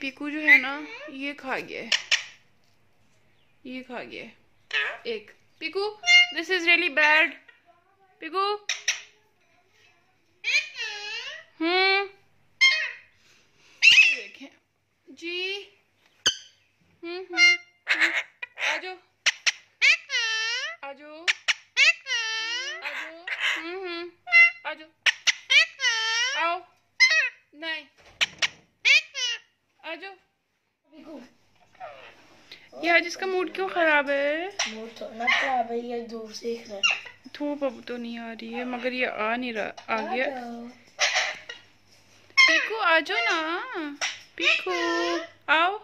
पीकू जो है ना ये खा गया है ये खा गया है एक Piku this is really bad Piku हम्म देखें जी हम्म, हम्म हम्म आजो आजो आजो हम्म हम्म आजो आओ नहीं आ जाओ यार इसका मूड क्यों खराब है तो खराब है ये धूप सेक है धूप अब तो नहीं आ रही है मगर ये आ नहीं रहा आ गया पीकू आ जाओ ना पीकू आओ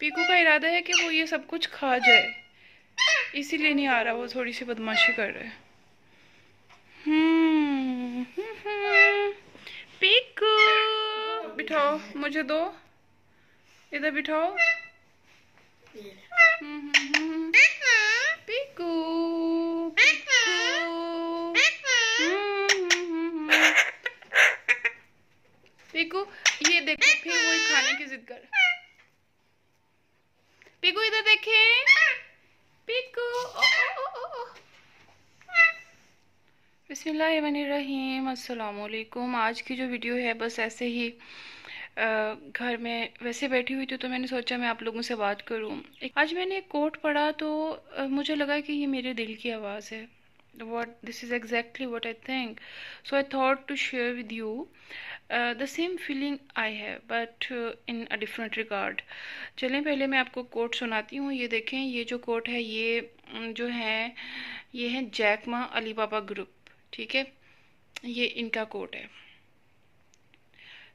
पीकू का इरादा है कि वो ये सब कुछ खा जाए इसीलिए नहीं आ रहा वो थोड़ी सी बदमाशी कर रहा है हम्म बिठाओ मुझे दो इधर बिठाओ हम्म, हम्म, हम्म, पिकू ये देखो फिर वही खाने की जिद कर पिकू इधर देखे पीकू बिसमीम अस्सलाम वालेकुम आज की जो वीडियो है बस ऐसे ही घर में वैसे बैठी हुई थी तो मैंने सोचा मैं आप लोगों से बात करूँ आज मैंने एक कोट पढ़ा तो मुझे लगा कि ये मेरे दिल की आवाज़ है what this is exactly what I think so I thought to share with you the same feeling I है but in a different record चलें पहले मैं आपको कोट सुनाती हूँ ये देखें ये जो कोट है ये जो है ये है जैकमा अली बाबा ग्रुप ठीक है ये इनका कोट है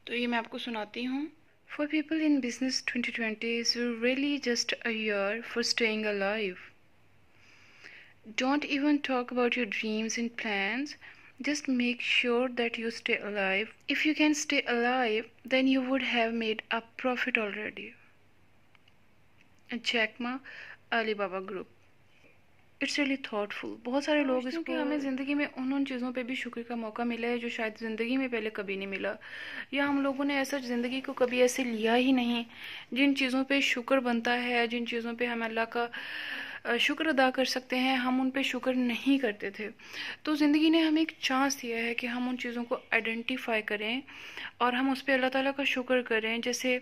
तो ये मैं आपको सुनाती हूँ for people in business twenty twenty is really just a for staying a don't even talk about your dreams and plan just make sure that you stay alive if you can stay alive then you would have made a profit already Jack Ma Alibaba group it's really thoughtful बहुत सारे हाँ, लोग इसको हमें ज़िंदगी में उन उन चीज़ों पे भी शुक्र का मौका मिला है जो शायद ज़िंदगी में पहले कभी नहीं मिला या हम लोगों ने ऐसा ज़िंदगी को कभी ऐसे लिया ही नहीं जिन चीज़ों पे शुक्र बनता है जिन चीज़ों पे हम अल्लाह का शुक्र अदा कर सकते हैं हम उन पे शुक्र नहीं करते थे तो ज़िंदगी ने हमें एक चांस दिया है कि हम उन चीज़ों को आइडेंटिफाई करें और हम उस पर अल्लाह ताला का शुक्र करें जैसे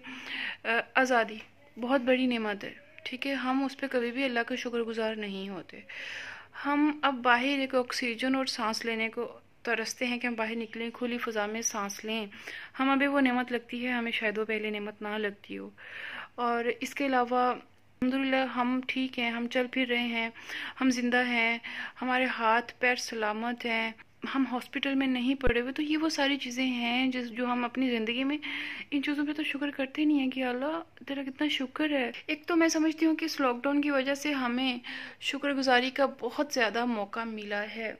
आज़ादी बहुत बड़ी नेमत है ठीक है हम उस पर कभी भी अल्लाह का शुक्रगुजार नहीं होते हम अब बाहर एक ऑक्सीजन और सांस लेने को तरसते हैं कि हम बाहर निकलें खुली फ़ज़ा में सांस लें हम अभी वो नेमत लगती है हमें शायद वो पहले नेमत ना लगती हो और इसके अलावा अलहमदिल्ला हम ठीक हैं हम चल फिर रहे हैं हम जिंदा हैं हमारे हाथ पैर सलामत हैं हम हॉस्पिटल में नहीं पड़े हुए तो ये वो सारी चीज़ें हैं जिस जो हम अपनी ज़िंदगी में इन चीज़ों पे तो शुक्र करते नहीं हैं कि अल्लाह तेरा कितना शुक्र है एक तो मैं समझती हूँ कि इस लॉकडाउन की वजह से हमें शुक्रगुजारी का बहुत ज़्यादा मौका मिला है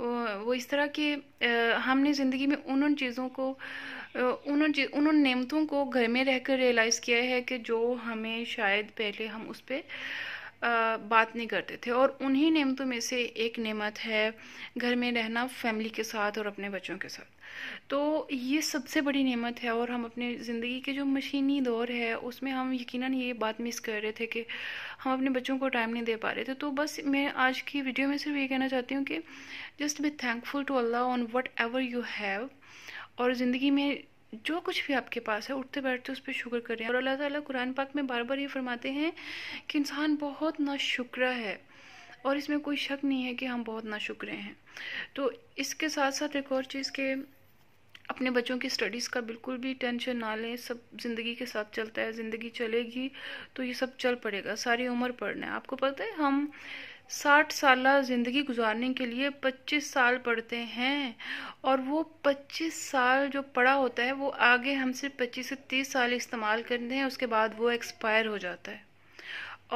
वो इस तरह के हमने ज़िंदगी में उन उन चीज़ों को उन उन उन को घर में रहकर रियलाइज़ किया है कि जो हमें शायद पहले हम उस पर बात नहीं करते थे और उन्हीं नियमतों में से एक नियमत है घर में रहना फैमिली के साथ और अपने बच्चों के साथ तो ये सबसे बड़ी नेमत है और हम अपने ज़िंदगी के जो मशीनी दौर है उसमें हम यकीनन ये बात मिस कर रहे थे कि हम अपने बच्चों को टाइम नहीं दे पा रहे थे तो बस मैं आज की वीडियो में सिर्फ ये कहना चाहती हूँ कि just be thankful to Allah on whatever you have और ज़िंदगी में जो कुछ भी आपके पास है उठते बैठते उस पर शुक्र करें और अल्लाह ताला कुरान पाक में बार बार ये फरमाते हैं कि इंसान बहुत ना शुक्र है और इसमें कोई शक नहीं है कि हम बहुत ना शुक्र हैं तो इसके साथ साथ एक और चीज़ के अपने बच्चों की स्टडीज़ का बिल्कुल भी टेंशन ना लें सब ज़िंदगी के साथ चलता है ज़िंदगी चलेगी तो ये सब चल पड़ेगा सारी उम्र पढ़ना है आपको पता है हम साठ साल ज़िंदगी गुजारने के लिए पच्चीस साल पढ़ते हैं और वो पच्चीस साल जो पढ़ा होता है वो आगे हम सिर्फ पच्चीस से तीस साल इस्तेमाल करते हैं उसके बाद वो एक्सपायर हो जाता है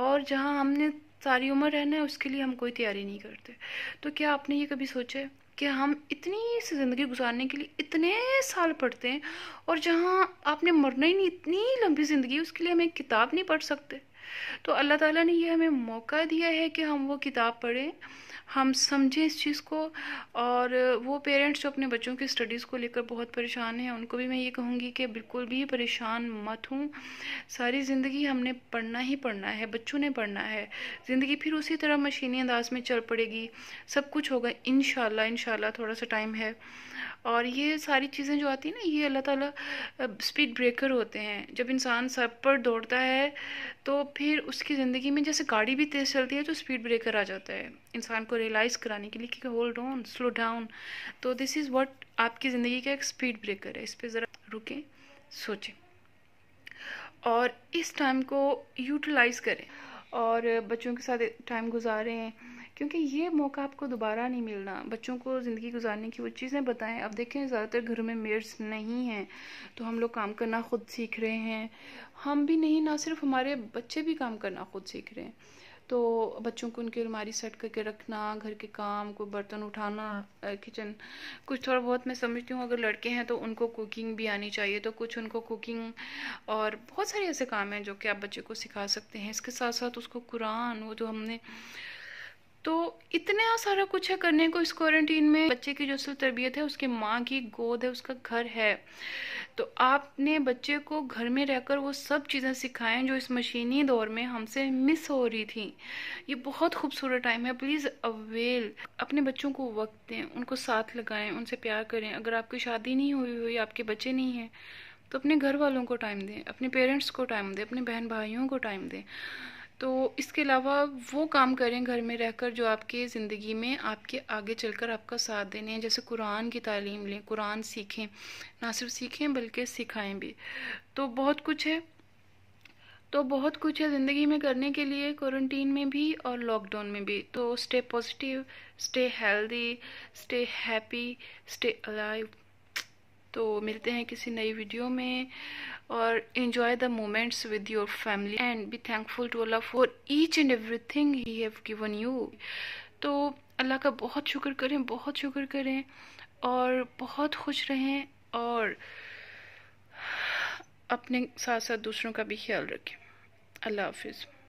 और जहाँ हमने सारी उम्र रहना है उसके लिए हम कोई तैयारी नहीं करते तो क्या आपने ये कभी सोचा है कि हम इतनी सी ज़िंदगी गुजारने के लिए इतने साल पढ़ते हैं और जहाँ आपने मरना ही नहीं इतनी लंबी ज़िंदगी उसके लिए हम एक किताब नहीं पढ़ सकते तो अल्लाह ताला ने ये हमें मौका दिया है कि हम वो किताब पढ़ें हम समझें इस चीज़ को और वो पेरेंट्स जो अपने बच्चों की स्टडीज़ को लेकर बहुत परेशान हैं उनको भी मैं ये कहूँगी कि बिल्कुल भी परेशान मत हूँ सारी ज़िंदगी हमने पढ़ना ही पढ़ना है बच्चों ने पढ़ना है ज़िंदगी फिर उसी तरह मशीनी अंदाज में चल पड़ेगी सब कुछ होगा इन शाला थोड़ा सा टाइम है और ये सारी चीज़ें जो आती हैं ना ये अल्लाह ताला स्पीड ब्रेकर होते हैं जब इंसान सर पर दौड़ता है तो फिर उसकी ज़िंदगी में जैसे गाड़ी भी तेज़ चलती है तो स्पीड ब्रेकर आ जाता है इंसान को रियलाइज़ कराने के लिए कि होल्ड ऑन स्लो डाउन तो दिस इज़ वॉट आपकी ज़िंदगी का एक स्पीड ब्रेकर है इस पर ज़रा रुकें सोचें और इस टाइम को यूटिलाइज़ करें और बच्चों के साथ टाइम गुजारें क्योंकि ये मौका आपको दोबारा नहीं मिलना बच्चों को ज़िंदगी गुजारने की वो चीज़ें बताएं अब देखें ज़्यादातर घरों में मेयर्स नहीं हैं तो हम लोग काम करना खुद सीख रहे हैं हम भी नहीं ना सिर्फ हमारे बच्चे भी काम करना खुद सीख रहे हैं तो बच्चों को उनकी अलमारी सेट करके रखना घर के काम कोई बर्तन उठाना किचन कुछ थोड़ा बहुत मैं समझती हूँ अगर लड़के हैं तो उनको कुकिंग भी आनी चाहिए तो कुछ उनको कुकिंग और बहुत सारे ऐसे काम हैं जो कि आप बच्चे को सिखा सकते हैं इसके साथ साथ उसको कुरान वो जो हमने तो इतना सारा कुछ है करने को इस क्वारंटीन में बच्चे की जो असल तरबियत है उसकी माँ की गोद है उसका घर है तो आपने बच्चे को घर में रहकर वो सब चीज़ें सिखाएं जो इस मशीनी दौर में हमसे मिस हो रही थी ये बहुत खूबसूरत टाइम है प्लीज़ अवेल अपने बच्चों को वक्त दें उनको साथ लगाएं उनसे प्यार करें अगर आपकी शादी नहीं हुई हुई आपके बच्चे नहीं हैं तो अपने घर वालों को टाइम दें अपने पेरेंट्स को टाइम दें अपने बहन भाइयों को टाइम दें तो इसके अलावा वो काम करें घर में रहकर जो आपके ज़िंदगी में आपके आगे चलकर आपका साथ देने हैं जैसे कुरान की तालीम लें कुरान सीखें ना सिर्फ सीखें बल्कि सिखाएं भी तो बहुत कुछ है तो बहुत कुछ है ज़िंदगी में करने के लिए क्वारंटीन में भी और लॉकडाउन में भी तो stay positive stay healthy stay happy stay alive तो मिलते हैं किसी नई वीडियो में और enjoy the moments with your family and be thankful to Allah for each and everything he have given you तो अल्लाह का बहुत शुक्र करें बहुत शुक्र करें और बहुत खुश रहें और अपने साथ साथ दूसरों का भी ख्याल रखें अल्लाह हाफिज़